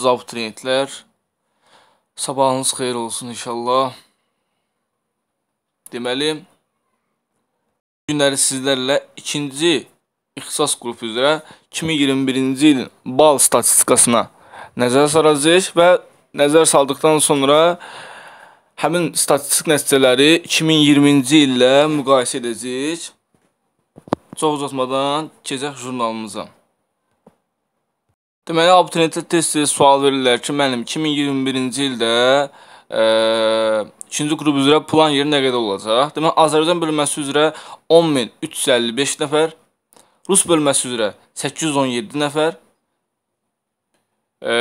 siz abituriyentlər. Sabahınız xeyir olsun inşallah. Deməli, günləri sizlərlə ikinci ixtisas qrupu üzrə 2021-ci ilin bal statistikasına nəzər saracaq və nəzər saldıqdan sonra həmin statistik nəticələri 2020-ci illə müqayisə edəcəyik. Çox uzatmadan keçək jurnalımıza. Deməli, abituriyyətə tez-tez sual verirlər ki, müəllim, 2021-ci ildə ə, e, ikinci qrup üzrə plan yeri nə qədər olacaq? Deməli, Azərbaycan bölməsi üzrə 10355 nəfər, Rus bölməsi üzrə 817 nəfər, ə,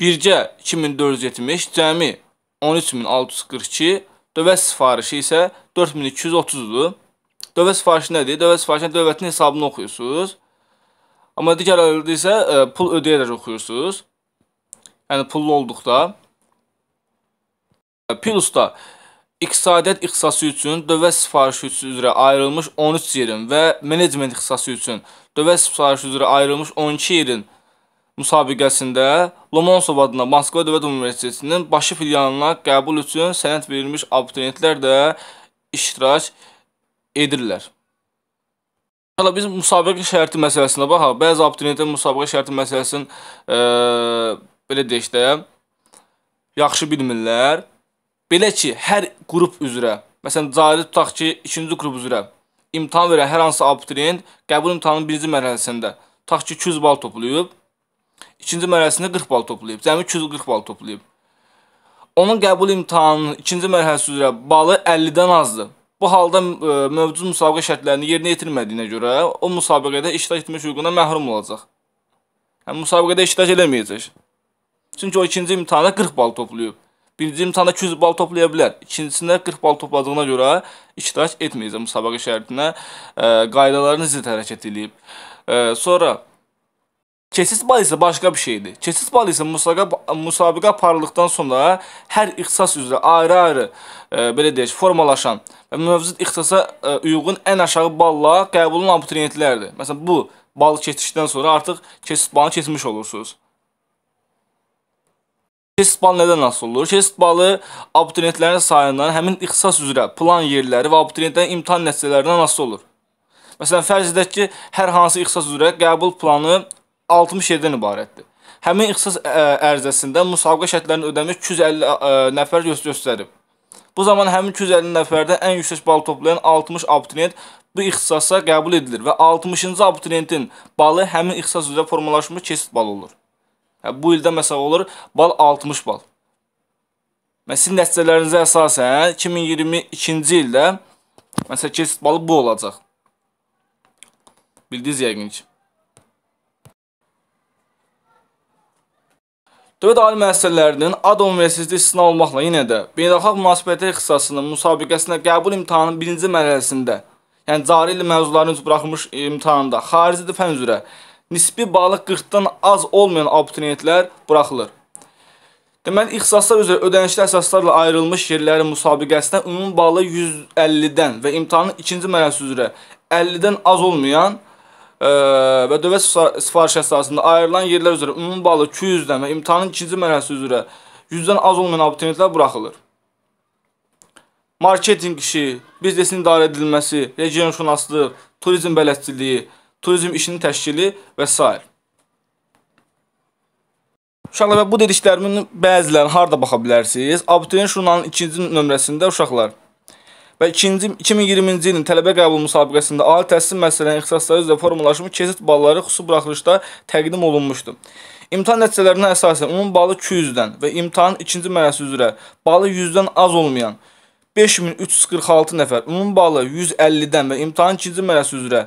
birgə 2470, cəmi 13642, dövə sifarişi isə 4230-dur. Dövə sifarişi nədir? Dövə sifarişinə dövlətin hesabını oxuyursunuz. Amma digərlərdə isə ə, e, pul ödəyərək oxuyursunuz. Yəni pullu olduqda e, Pilusda iqtisadiyyat ixtisası üçün dövlət sifarişi üzrə ayrılmış 13 yerin və menecment ixtisası üçün dövlət sifarişi üzrə ayrılmış 12 yerin müsabiqəsində Lomonsov adına Moskva Dövlət Universitetinin başı filialına qəbul üçün sənəd verilmiş abituriyentlər də iştirak edirlər. Hələ biz müsabiqə şərti məsələsinə baxaq. Bəzi abituriyentlər müsabiqə şərti məsələsini e, belə deyək də yaxşı bilmirlər. Belə ki, hər qrup üzrə, məsələn, cari tutaq ki, 2-ci qrup üzrə imtahan verən hər hansı abituriyent qəbul imtahanının 1-ci mərhələsində tutaq ki, 200 bal toplayıb, 2-ci mərhələsində 40 bal toplayıb, cəmi yəni 240 bal toplayıb. Onun qəbul imtahanının 2-ci mərhələsi üzrə balı 50-dən azdır. Bu halda ə, e, mövcud müsabiqə şərtlərini yerinə yetirmədiyinə görə o müsabiqədə iştirak etmək hüququndan məhrum olacaq. Yəni müsabiqədə iştirak eləməyəcək. Çünki o ikinci imtahana 40 bal toplayıb. Birinci imtahanda 200 bal toplaya bilər. İkincisində 40 bal topladığına görə iştirak etməyəcək müsabiqə şərtinə ə, e, qaydalarını zid hərəkət edib. Ə, e, sonra Keçid bal isə başqa bir şeydir. Keçid bal isə müsabiqə müsabiqə aparıldıqdan sonra hər ixtisas üzrə ayrı-ayrı e, belə deyək, formalaşan və mövcud ixtisasa ə, e, uyğun ən aşağı balla qəbul olunan abituriyentlərdir. Məsələn, bu bal keçdikdən sonra artıq keçid balını keçmiş olursunuz. Keçid balı nədən asılı olur? Keçid balı abituriyentlərin sayından, həmin ixtisas üzrə plan yerləri və abituriyentlərin imtahan nəticələrindən asılı olur. Məsələn, fərz edək ki, hər hansı ixtisas üzrə qəbul planı 67-dən ibarətdir. Həmin ixtisas ərzəsində müsabiqə şərtlərini ödəmiş 250 nəfər göstərib. Bu zaman həmin 250 nəfərdə ən yüksək bal toplayan 60 abituriyent bu ixtisasa qəbul edilir və 60-cı abituriyentin balı həmin ixtisas üzrə formalaşmış keçid balı olur. Hə, bu ildə məsəl olur bal 60 bal. Məsələn, nəticələrinizə əsasən 2022-ci ildə məsəl keçid balı bu olacaq. Bildiniz yəqin ki. Dövlət Ali Müəssisələrinin AD Universiteti istisna olmaqla yenə də beynəlxalq münasibətlər ixtisasının müsabiqəsinə qəbul imtahanının birinci mərhələsində, yəni cari il mövzularını üzrə buraxılmış imtahanda xarici dil fən üzrə nisbi balı 40-dan az olmayan abituriyentlər buraxılır. Deməli, ixtisaslar üzrə ödənişli əsaslarla ayrılmış yerlərin müsabiqəsinə ümumi balı 150-dən və imtahanın ikinci mərhələsi üzrə 50-dən az olmayan və dövlət sifariş əsasında ayrılan yerlər üzrə ümumi balı 200 dənə imtahanın ikinci mərhələsi üzrə 100-dən az olmayan abituriyentlər buraxılır. Marketing işi, biznesin idarə edilməsi, regionşünaslıq, turizm bələdçiliyi, turizm işinin təşkili və s. Uşaqlar, və bu dediklərimin bəzilərini harada baxa bilərsiniz? Abituriyent jurnalının ikinci nömrəsində uşaqlar və 2-ci 2020-ci ilin tələbə qəbulu müsabiqəsində ali təhsil müəssisələrinin ixtisasları üzrə formalaşmış keçid balları xüsusi buraxılışda təqdim olunmuşdu. İmtahan nəticələrinə əsasən ümumi balı 200-dən və imtahanın 2-ci mərhələsi üzrə balı 100-dən az olmayan 5346 nəfər, ümumi balı 150-dən və imtahan 2-ci mərhələsi üzrə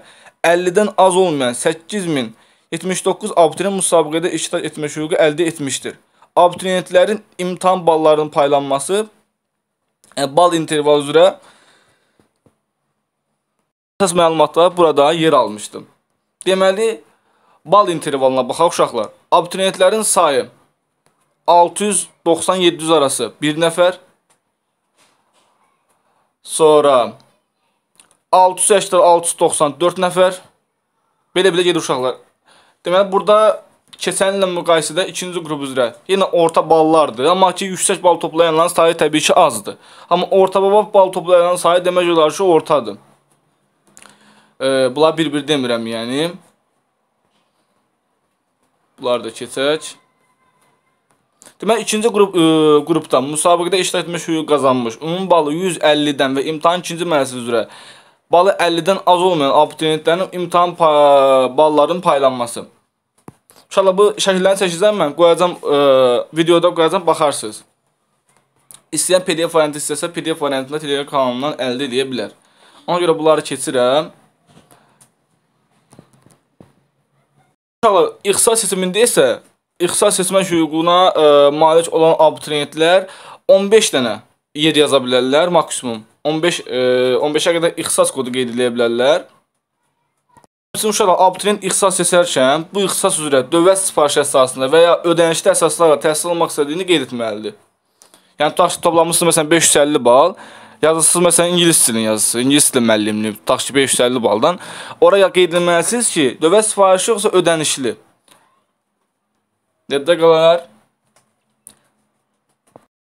50-dən az olmayan 8079 abituriyent müsabiqədə iştirak etmə hüququ əldə etmişdir. Abituriyentlərin imtahan ballarının paylanması e, bal intervalı üzrə Əsas məlumatlar burada yer almışdım. Deməli, bal intervalına baxaq uşaqlar. Abituriyentlərin sayı 690-700 arası 1 nəfər. Sonra 680-694 nəfər. Belə-belə gedir uşaqlar. Deməli, burada keçən illə müqayisədə ikinci qrup üzrə yenə orta ballardır. Amma ki, yüksək bal toplayanların sayı təbii ki, azdır. Amma orta bal toplayanların sayı demək olar ki, ortadır. E, bunlar bir-bir demirəm, yəni. Bunları da keçək. Demək, ikinci qrup, ə, e, qrupdan müsabiqədə iştirak etmiş hüquq qazanmış. Ümumi balı 150-dən və imtahan ikinci mərhələsi üzrə balı 50-dən az olmayan abituriyentlərin imtahan pa ballarının paylanması. İnşallah bu şəkillərini çəkəcəm mən, qoyacam ə, e, videoda qoyacam, baxarsınız. İstəyən PDF variantı istəsə, PDF variantında Telegram kanalından əldə edə bilər. Ona görə bunları keçirəm. Uşaqlar, ixtisas seçimində isə ixtisas seçmək hüququna ə, e, malik olan abituriyentlər 15 dənə yer yaza bilərlər maksimum. 15 ə, 15-ə qədər ixtisas kodu qeyd edə bilərlər. Həmçinin uşaqlar abituriyent ixtisas seçərkən bu ixtisas üzrə dövlət sifarişi əsasında və ya ödənişli əsaslarla təhsil almaq istədiyini qeyd etməlidir. Yəni tutaq ki, toplamışsınız məsələn 550 bal, Yazısı məsələn ingilis dilinin yazısı, ingilis dili müəllimliyi, tutaq ki 550 baldan. Oraya qeyd etməlisiniz ki, dövlət sifarişi yoxsa ödənişli. Yadda qalar.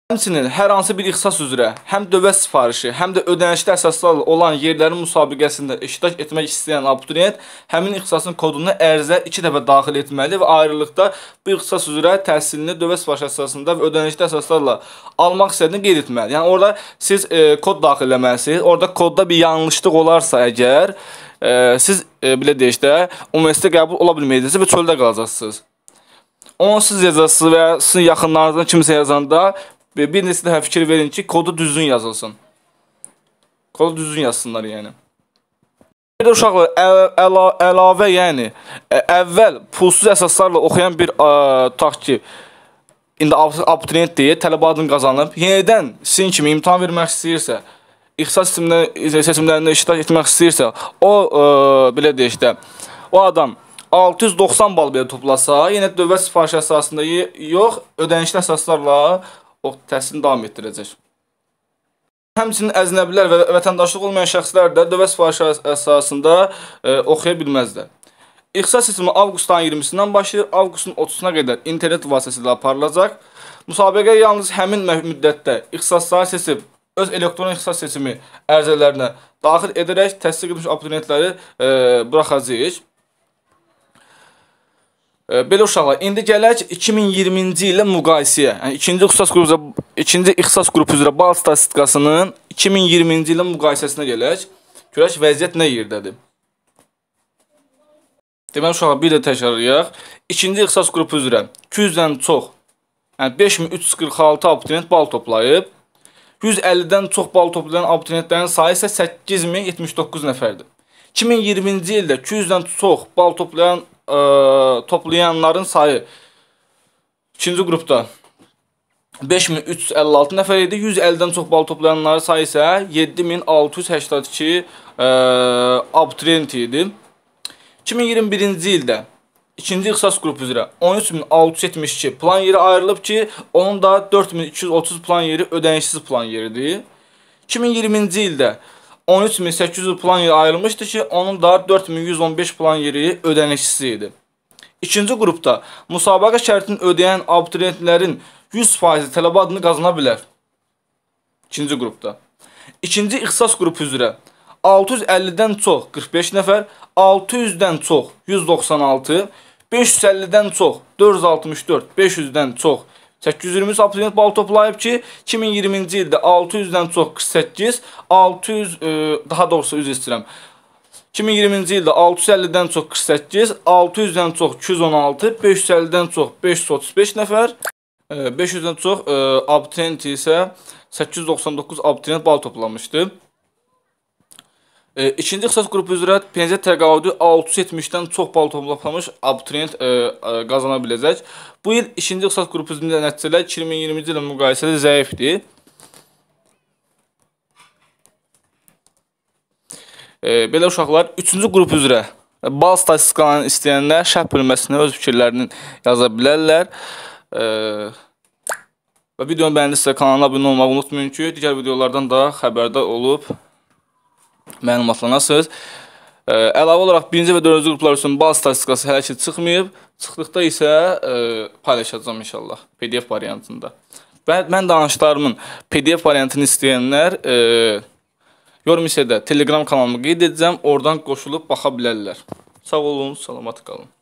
Həmçinin hər hansı bir ixtisas üzrə həm dövlət sifarişi, həm də ödənişli əsaslarla olan yerlərin müsabiqəsində iştirak etmək istəyən abituriyent həmin ixtisasın kodunu ərizə 2 dəfə daxil etməli və ayrılıqda bu ixtisas üzrə təhsilini dövlət sifarişi əsasında və ödənişli əsaslarla almaq istədiyini qeyd etməli. Yəni orada siz e, kod daxil etməlisiniz. Orada kodda bir yanlışlıq olarsa əgər e, siz e, belə deyək də universitetə qəbul ola bilməyəcəksiniz və çöldə qalacaqsınız. Onsuz yazasınız və ya sizin yaxınlarınızdan kimsə yazanda Və bir neçə dəfə fikir verin ki, kodu düzgün yazılsın. Kodu düzgün yazsınlar yəni. Bir də uşaqlar əl, əla, əlavə, yəni ə, e, əvvəl pulsuz əsaslarla oxuyan bir ə, tutaq ki, indi abituriyent deyil, tələbə adını qazanıb, yenidən sizin kimi imtahan vermək istəyirsə, ixtisas seçimlərində, seçimlərində iştirak etmək istəyirsə, o ə, e, belə deyək də, o adam 690 bal belə toplasa, yenə dövlət sifarişi əsasında yox, ödənişli əsaslarla o təhsilini davam etdirəcək. Həmçinin əznəbilər və vətəndaşlıq olmayan şəxslər də dövlət sifarişi əsasında ə, e, oxuya bilməzlər. İxtisas seçimi avqust ayının 20-sindən başlayır, avqustun 30-una qədər internet vasitəsilə aparılacaq. Müsabiqə yalnız həmin müddətdə ixtisasları seçib öz elektron ixtisas seçimi ərizələrinə daxil edərək təsdiq edilmiş abituriyentləri e, buraxacağıq. Belə uşaqlar, indi gələk 2020-ci illə müqayisəyə. Yəni ikinci ixtisas qrupu üzrə ikinci ixtisas qrupu üzrə bal statistikasının 2020-ci illə müqayisəsinə gələk. Görək vəziyyət nə yerdədir. Deməli uşaqlar, bir də təkrarlayaq. İkinci ixtisas qrupu üzrə 200-dən çox, yəni 5346 abituriyent bal toplayıb. 150-dən çox bal toplayan abituriyentlərin sayı isə 8079 nəfərdir. 2020-ci ildə 200-dən çox bal toplayan ə, toplayanların sayı ikinci qrupda 5356 nəfər idi. 150-dən çox bal toplayanların sayı isə 7682 ə, abituriyent idi. 2021-ci ildə ikinci ixtisas qrupu üzrə 13672 plan yeri ayrılıb ki, onun da 4230 plan yeri ödənişsiz plan yeridir. 2020-ci ildə 13800 plan yeri ayrılmışdı ki, onun da 4115 plan yeri ödənişsiz idi. İkinci qrupda müsabaqa şərtini ödəyən abituriyentlərin 100% tələbə adını qazana bilər. İkinci qrupda. İkinci ixtisas qrupu üzrə 650-dən çox 45 nəfər, 600-dən çox 196, 550-dən çox 464, 500-dən çox 820 absolvent bal toplayıb ki, 2020-ci ildə 600-dən çox 48, 600 ə, daha doğrusu üzr istəyirəm. 2020-ci ildə 650-dən çox 48, 600-dən çox 216, 550-dən çox 535 nəfər, 500-dən e, çox ə, e, abituriyent isə 899 abituriyent bal toplamışdı. E, ikinci ixtisas qrupu üzrə pensiya təqaüdü 670-dən çox bal toplamış abituriyent e, e, qazana biləcək. Bu il ikinci ixtisas qrupu üzrə nəticələr 2020-ci ilə müqayisədə zəifdir. E, belə uşaqlar 3-cü qrup üzrə bal statistikalarını istəyənlər şərh bölməsinə öz fikirlərini yaza bilərlər. E, və videonu bəyəndisə kanalıma abunə olmağı unutmayın ki, digər videolardan da xəbərdar olub məlumatlanasınız. E, əlavə olaraq birinci və dördüncü qruplar üçün bal statistikası hələ ki çıxmayıb. Çıxdıqda isə ə, e, paylaşacağam inşallah PDF variantında. Və mən danışlarımın PDF variantını istəyənlər ə, e, Yormisiyədə Telegram kanalımı qeyd edəcəm. Oradan qoşulub baxa bilərlər. Sağ olun, salamat qalın.